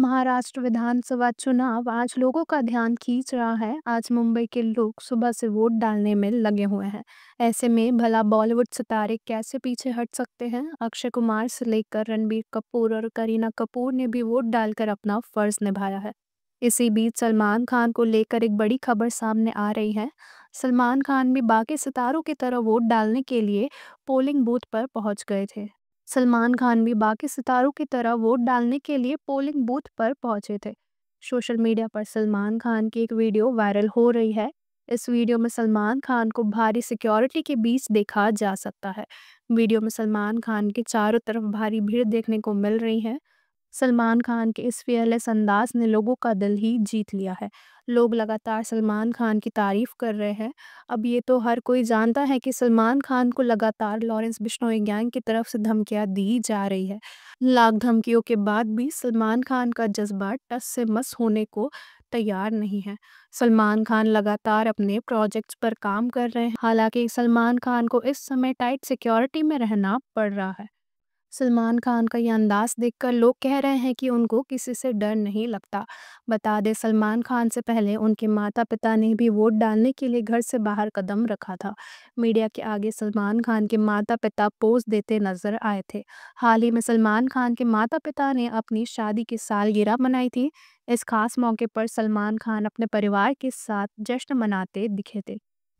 महाराष्ट्र विधानसभा चुनाव आज लोगों का ध्यान खींच रहा है आज मुंबई के लोग सुबह से वोट डालने में लगे हुए हैं ऐसे में भला बॉलीवुड सितारे कैसे पीछे हट सकते हैं अक्षय कुमार से लेकर रणबीर कपूर और करीना कपूर ने भी वोट डालकर अपना फर्ज निभाया है इसी बीच सलमान खान को लेकर एक बड़ी खबर सामने आ रही है सलमान खान भी बाकी सितारों की तरह वोट डालने के लिए पोलिंग बूथ पर पहुंच गए थे सलमान खान भी बाकी सितारों की तरह वोट डालने के लिए पोलिंग बूथ पर पहुंचे थे सोशल मीडिया पर सलमान खान की एक वीडियो वायरल हो रही है इस वीडियो में सलमान खान को भारी सिक्योरिटी के बीच देखा जा सकता है वीडियो में सलमान खान के चारों तरफ भारी भीड़ देखने को मिल रही है सलमान खान के इस फेयरलेस अंदाज ने लोगों का दिल ही जीत लिया है लोग लगातार सलमान खान की तारीफ़ कर रहे हैं अब ये तो हर कोई जानता है कि सलमान खान को लगातार लॉरेंस बिश्नोई गैंग की तरफ से धमकियां दी जा रही है लाख धमकियों के बाद भी सलमान खान का जज्बा टस से मस होने को तैयार नहीं है सलमान खान लगातार अपने प्रोजेक्ट्स पर काम कर रहे हैं हालांकि सलमान खान को इस समय टाइट सिक्योरिटी में रहना पड़ रहा है सलमान खान का यह अंदाज देखकर लोग कह रहे हैं कि उनको किसी से डर नहीं लगता बता दें सलमान खान से पहले उनके माता पिता ने भी वोट डालने के लिए घर से बाहर कदम रखा था मीडिया के आगे सलमान खान के माता पिता पोज देते नजर आए थे हाल ही में सलमान खान के माता पिता ने अपनी शादी की सालगिरह मनाई थी इस खास मौके पर सलमान खान अपने परिवार के साथ जश्न मनाते दिखे थे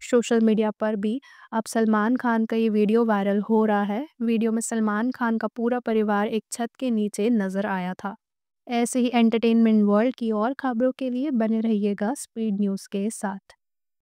सोशल मीडिया पर भी अब सलमान खान का ये वीडियो वायरल हो रहा है वीडियो में सलमान खान का पूरा परिवार एक छत के नीचे नज़र आया था ऐसे ही एंटरटेनमेंट वर्ल्ड की और खबरों के लिए बने रहिएगा स्पीड न्यूज़ के साथ